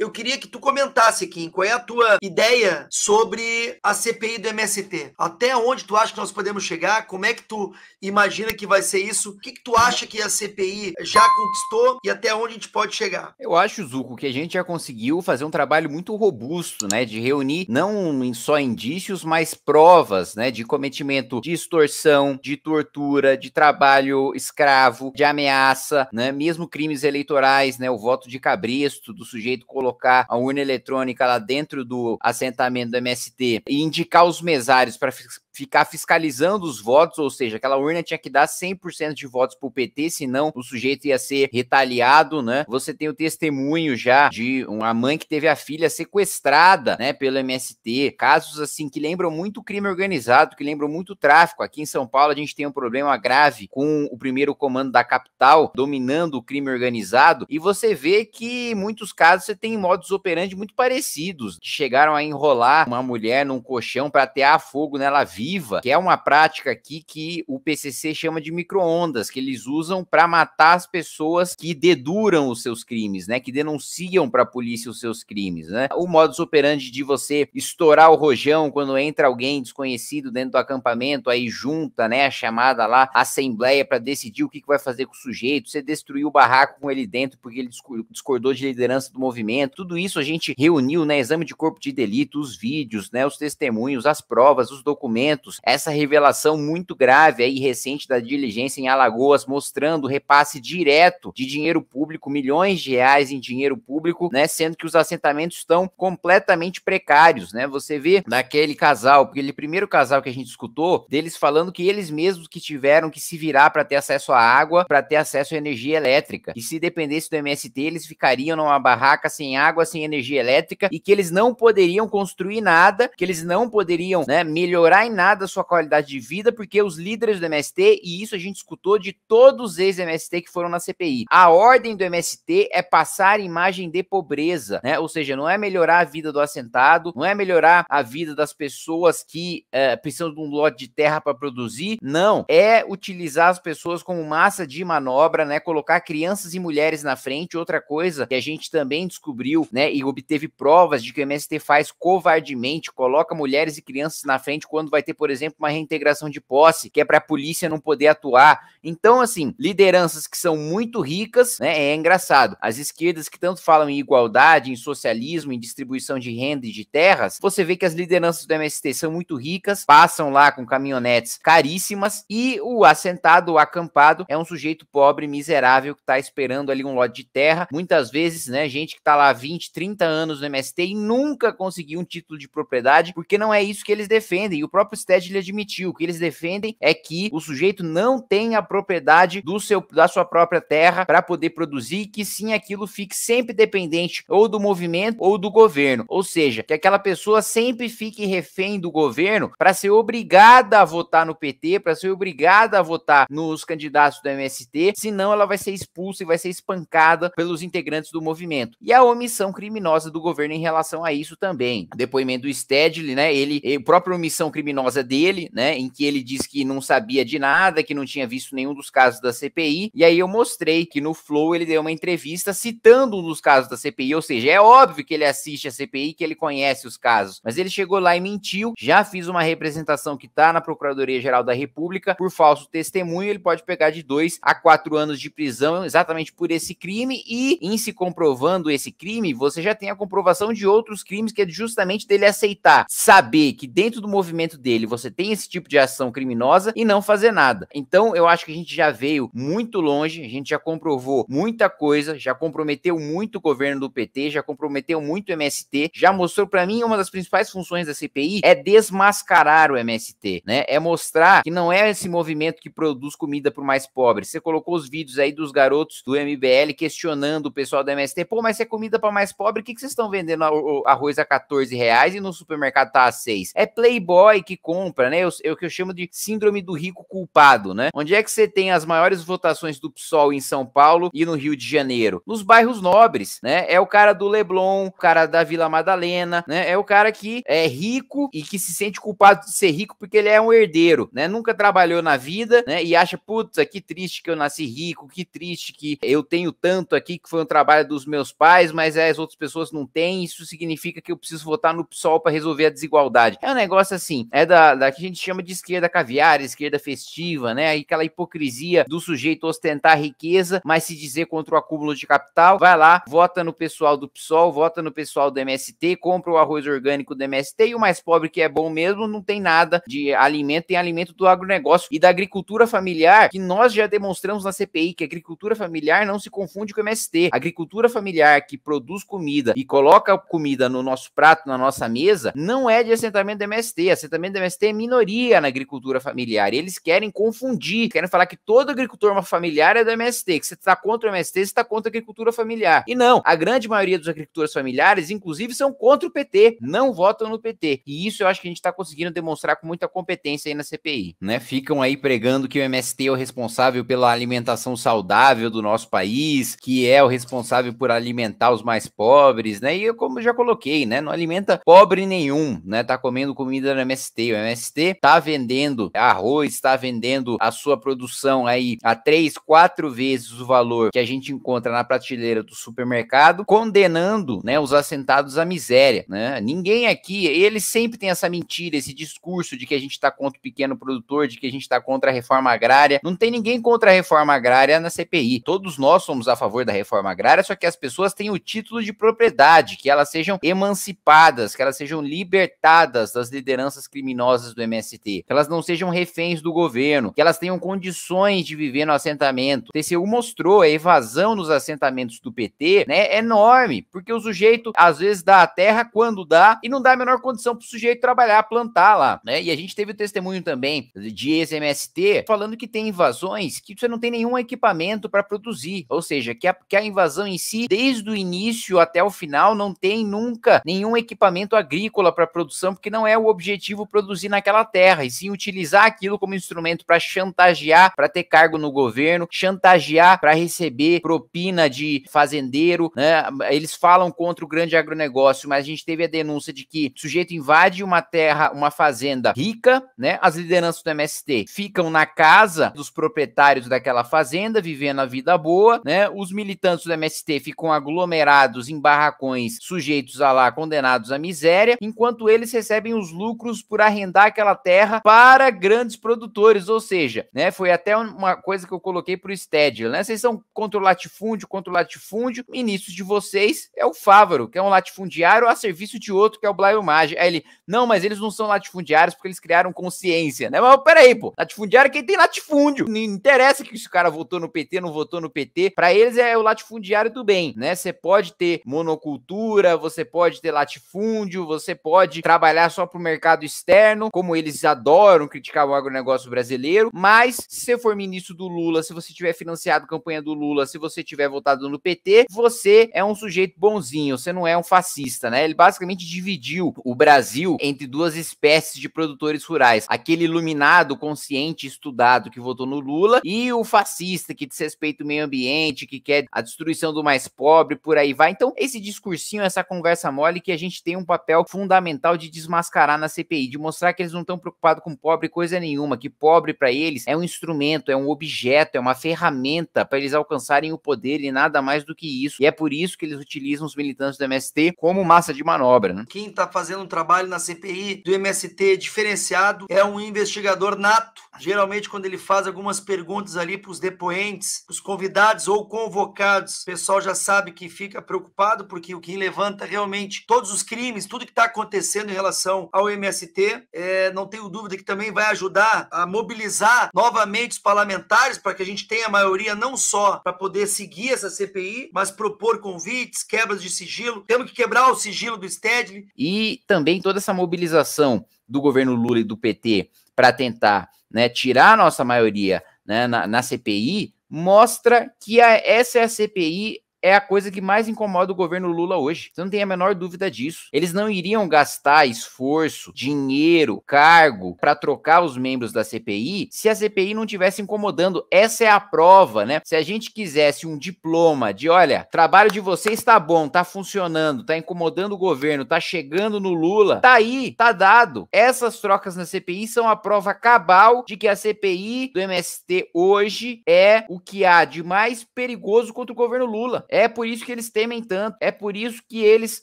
Eu queria que tu comentasse, aqui. qual é a tua ideia sobre a CPI do MST? Até onde tu acha que nós podemos chegar? Como é que tu imagina que vai ser isso? O que, que tu acha que a CPI já conquistou e até onde a gente pode chegar? Eu acho, Zuco, que a gente já conseguiu fazer um trabalho muito robusto, né? De reunir não só indícios, mas provas, né? De cometimento de extorsão, de tortura, de trabalho escravo, de ameaça, né? Mesmo crimes eleitorais, né? O voto de cabresto do sujeito colocado colocar a urna eletrônica lá dentro do assentamento do MST e indicar os mesários para ficar fiscalizando os votos, ou seja, aquela urna tinha que dar 100% de votos para o PT, senão o sujeito ia ser retaliado, né? Você tem o testemunho já de uma mãe que teve a filha sequestrada, né, pelo MST. Casos assim que lembram muito crime organizado, que lembram muito tráfico. Aqui em São Paulo a gente tem um problema grave com o primeiro comando da capital dominando o crime organizado e você vê que em muitos casos você tem modos operandi muito parecidos. Chegaram a enrolar uma mulher num colchão para atear fogo nela viva viva, que é uma prática aqui que o PCC chama de microondas, que eles usam para matar as pessoas que deduram os seus crimes, né? Que denunciam para a polícia os seus crimes, né? O modus operandi de você estourar o rojão quando entra alguém desconhecido dentro do acampamento, aí junta, né, a chamada lá, a assembleia para decidir o que, que vai fazer com o sujeito, você destruiu o barraco com ele dentro porque ele discordou de liderança do movimento. Tudo isso a gente reuniu, né, exame de corpo de delito, os vídeos, né, os testemunhos, as provas, os documentos essa revelação muito grave aí recente da diligência em Alagoas mostrando repasse direto de dinheiro público, milhões de reais em dinheiro público, né, sendo que os assentamentos estão completamente precários, né? Você vê naquele casal, aquele primeiro casal que a gente escutou, deles falando que eles mesmos que tiveram que se virar para ter acesso à água, para ter acesso à energia elétrica. E se dependesse do MST, eles ficariam numa barraca sem água, sem energia elétrica e que eles não poderiam construir nada, que eles não poderiam, né, melhorar em nada a sua qualidade de vida, porque os líderes do MST, e isso a gente escutou de todos os ex-MST que foram na CPI, a ordem do MST é passar imagem de pobreza, né? Ou seja, não é melhorar a vida do assentado, não é melhorar a vida das pessoas que eh, precisam de um lote de terra para produzir, não. É utilizar as pessoas como massa de manobra, né? Colocar crianças e mulheres na frente. Outra coisa que a gente também descobriu, né? E obteve provas de que o MST faz covardemente, coloca mulheres e crianças na frente quando vai ter ter, por exemplo, uma reintegração de posse, que é para a polícia não poder atuar. Então, assim, lideranças que são muito ricas, né? É engraçado. As esquerdas que tanto falam em igualdade, em socialismo, em distribuição de renda e de terras, você vê que as lideranças do MST são muito ricas, passam lá com caminhonetes caríssimas e o assentado, o acampado, é um sujeito pobre, miserável, que está esperando ali um lote de terra. Muitas vezes, né, gente que está lá 20, 30 anos no MST e nunca conseguiu um título de propriedade, porque não é isso que eles defendem. E o próprio Olmsted ele admitiu. O que eles defendem é que o sujeito não tem a propriedade do seu, da sua própria terra para poder produzir, que sim aquilo fique sempre dependente ou do movimento ou do governo. Ou seja, que aquela pessoa sempre fique refém do governo para ser obrigada a votar no PT, para ser obrigada a votar nos candidatos do MST, senão ela vai ser expulsa e vai ser espancada pelos integrantes do movimento. E a omissão criminosa do governo em relação a isso também. O depoimento do Stedley, né? Ele, o próprio omissão criminosa dele, né? Em que ele diz que não sabia de nada, que não tinha visto nenhum dos casos da CPI. E aí eu mostrei que no Flow ele deu uma entrevista citando um dos casos da CPI, ou seja, é óbvio que ele assiste a CPI, que ele conhece os casos, mas ele chegou lá e mentiu. Já fiz uma representação que tá na Procuradoria Geral da República por falso testemunho. Ele pode pegar de dois a quatro anos de prisão exatamente por esse crime. E em se comprovando esse crime, você já tem a comprovação de outros crimes que é justamente dele aceitar, saber que dentro do movimento dele você tem esse tipo de ação criminosa e não fazer nada. Então, eu acho que a gente já veio muito longe, a gente já comprovou muita coisa, já comprometeu muito o governo do PT, já comprometeu muito o MST, já mostrou para mim uma das principais funções da CPI é desmascarar o MST, né? É mostrar que não é esse movimento que produz comida para mais pobre. Você colocou os vídeos aí dos garotos do MBL questionando o pessoal do MST, pô, mas se é comida para mais pobre, o que, que vocês estão vendendo arroz a 14 reais e no supermercado tá a 6? É playboy que compra, né? Eu, o que eu chamo de síndrome do rico culpado, né? Onde é que você tem as maiores votações do PSOL em São Paulo e no Rio de Janeiro? Nos bairros nobres, né? É o cara do Leblon, o cara da Vila Madalena, né? É o cara que é rico e que se sente culpado de ser rico porque ele é um herdeiro, né? Nunca trabalhou na vida, né? E acha, puta, que triste que eu nasci rico, que triste que eu tenho tanto aqui que foi um trabalho dos meus pais, mas as outras pessoas não têm. Isso significa que eu preciso votar no PSOL para resolver a desigualdade. É um negócio assim, é da da, que a gente chama de esquerda caviar, esquerda festiva, né? Aquela hipocrisia do sujeito ostentar riqueza, mas se dizer contra o acúmulo de capital, vai lá, vota no pessoal do PSOL, vota no pessoal do MST, compra o arroz orgânico do MST e o mais pobre que é bom mesmo não tem nada de alimento, tem alimento do agronegócio e da agricultura familiar, que nós já demonstramos na CPI que a agricultura familiar não se confunde com o MST. A agricultura familiar que produz comida e coloca comida no nosso prato, na nossa mesa, não é de assentamento do MST. Assentamento do MST é minoria na agricultura familiar. E eles querem confundir, querem falar que todo agricultor é familiar é do MST, que você está contra o MST, você está contra a agricultura familiar. E não, a grande maioria dos agricultores familiares, inclusive, são contra o PT, não votam no PT. E isso eu acho que a gente está conseguindo demonstrar com muita competência aí na CPI. Né? Ficam aí pregando que o MST é o responsável pela alimentação saudável do nosso país, que é o responsável por alimentar os mais pobres, né? E eu, como eu já coloquei, né? Não alimenta pobre nenhum, né? Tá comendo comida do MST meio. MST está vendendo arroz, está vendendo a sua produção aí a três, quatro vezes o valor que a gente encontra na prateleira do supermercado, condenando né, os assentados à miséria. Né? Ninguém aqui, eles sempre têm essa mentira, esse discurso de que a gente está contra o pequeno produtor, de que a gente está contra a reforma agrária. Não tem ninguém contra a reforma agrária na CPI. Todos nós somos a favor da reforma agrária, só que as pessoas têm o título de propriedade, que elas sejam emancipadas, que elas sejam libertadas das lideranças criminosas criminosas do MST, que elas não sejam reféns do governo, que elas tenham condições de viver no assentamento. O TCU mostrou a evasão nos assentamentos do PT, né, é enorme, porque o sujeito às vezes dá a terra quando dá e não dá a menor condição pro sujeito trabalhar, plantar lá, né? E a gente teve o testemunho também de ex-MST falando que tem invasões que você não tem nenhum equipamento para produzir, ou seja, que a, que a invasão em si, desde o início até o final, não tem nunca nenhum equipamento agrícola para produção, porque não é o objetivo produzir produzir naquela terra, e sim utilizar aquilo como instrumento para chantagear, para ter cargo no governo, chantagear para receber propina de fazendeiro. Né? Eles falam contra o grande agronegócio, mas a gente teve a denúncia de que o sujeito invade uma terra, uma fazenda rica, né? As lideranças do MST ficam na casa dos proprietários daquela fazenda, vivendo a vida boa, né? Os militantes do MST ficam aglomerados em barracões, sujeitos a lá, condenados à miséria, enquanto eles recebem os lucros por arrendamento arrendar aquela terra para grandes produtores, ou seja, né, foi até uma coisa que eu coloquei para o Stead, né? Vocês são contra o latifúndio, contra o latifúndio, ministros de vocês é o Fávaro, que é um latifundiário a serviço de outro, que é o Blaio Maggi. Aí ele, não, mas eles não são latifundiários porque eles criaram consciência, né? Mas peraí, pô, latifundiário é quem tem latifúndio. Não interessa que esse cara votou no PT, não votou no PT, para eles é o latifundiário do bem, né? Você pode ter monocultura, você pode ter latifúndio, você pode trabalhar só pro mercado externo, governo, como eles adoram criticar o agronegócio brasileiro, mas se você for ministro do Lula, se você tiver financiado a campanha do Lula, se você tiver votado no PT, você é um sujeito bonzinho, você não é um fascista, né? Ele basicamente dividiu o Brasil entre duas espécies de produtores rurais. Aquele iluminado, consciente, estudado que votou no Lula e o fascista que desrespeita o meio ambiente, que quer a destruição do mais pobre, por aí vai. Então, esse discursinho, essa conversa mole que a gente tem um papel fundamental de desmascarar na CPI, de mostrar mostrar que eles não estão preocupados com pobre coisa nenhuma, que pobre para eles é um instrumento, é um objeto, é uma ferramenta para eles alcançarem o poder e nada mais do que isso. E é por isso que eles utilizam os militantes do MST como massa de manobra. Né? Quem está fazendo um trabalho na CPI do MST diferenciado é um investigador nato geralmente quando ele faz algumas perguntas ali para os depoentes, os convidados ou convocados, o pessoal já sabe que fica preocupado porque o que levanta realmente todos os crimes, tudo que está acontecendo em relação ao MST, é, não tenho dúvida que também vai ajudar a mobilizar novamente os parlamentares para que a gente tenha a maioria não só para poder seguir essa CPI, mas propor convites, quebras de sigilo. Temos que quebrar o sigilo do Stedley. E também toda essa mobilização do governo Lula e do PT para tentar né, tirar a nossa maioria né, na, na, CPI, mostra que a, essa é a CPI é a coisa que mais incomoda o governo Lula hoje. Você não tem a menor dúvida disso. Eles não iriam gastar esforço, dinheiro, cargo para trocar os membros da CPI se a CPI não estivesse incomodando. Essa é a prova, né? Se a gente quisesse um diploma de, olha, trabalho de vocês está bom, tá funcionando, tá incomodando o governo, tá chegando no Lula, tá aí, tá dado. Essas trocas na CPI são a prova cabal de que a CPI do MST hoje é o que há de mais perigoso contra o governo Lula. É por isso que eles temem tanto, é por isso que eles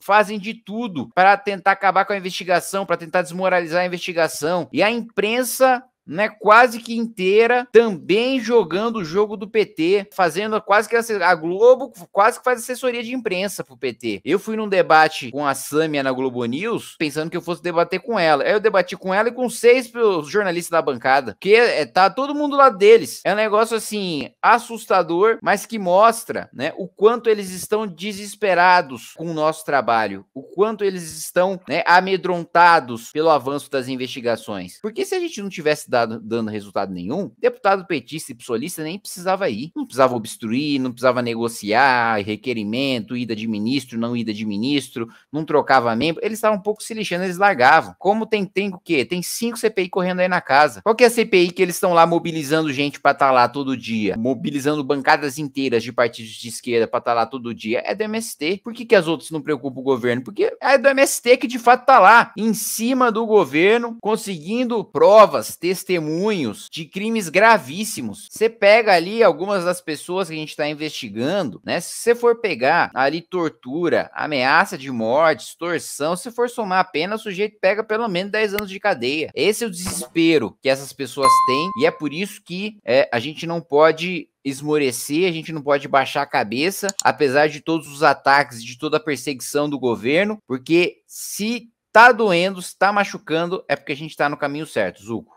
fazem de tudo para tentar acabar com a investigação, para tentar desmoralizar a investigação. E a imprensa né, quase que inteira, também jogando o jogo do PT, fazendo quase que a Globo quase que faz assessoria de imprensa pro PT. Eu fui num debate com a Sâmia na Globo News, pensando que eu fosse debater com ela. Aí eu debati com ela e com seis jornalistas da bancada, que é, é, tá todo mundo lá deles. É um negócio assim assustador, mas que mostra, né, o quanto eles estão desesperados com o nosso trabalho, o quanto eles estão, né, amedrontados pelo avanço das investigações. Porque se a gente não tivesse dado dado, dando resultado nenhum, deputado petista e psolista nem precisava ir. Não precisava obstruir, não precisava negociar, requerimento, ida de ministro, não ida de ministro, não trocava membro. Eles estavam um pouco se lixando, eles largavam. Como tem, tem o quê? Tem cinco CPI correndo aí na casa. Qual que é a CPI que eles estão lá mobilizando gente pra estar tá lá todo dia? Mobilizando bancadas inteiras de partidos de esquerda pra estar tá lá todo dia? É do MST. Por que, que as outras não preocupam o governo? Porque é do MST que de fato tá lá, em cima do governo, conseguindo provas, testemunhas testemunhos de crimes gravíssimos. Você pega ali algumas das pessoas que a gente está investigando, né? Se você for pegar ali tortura, ameaça de morte, extorsão, se for somar a pena, o sujeito pega pelo menos 10 anos de cadeia. Esse é o desespero que essas pessoas têm e é por isso que é, a gente não pode esmorecer, a gente não pode baixar a cabeça, apesar de todos os ataques, de toda a perseguição do governo, porque se tá doendo, se tá machucando, é porque a gente tá no caminho certo, Zuco.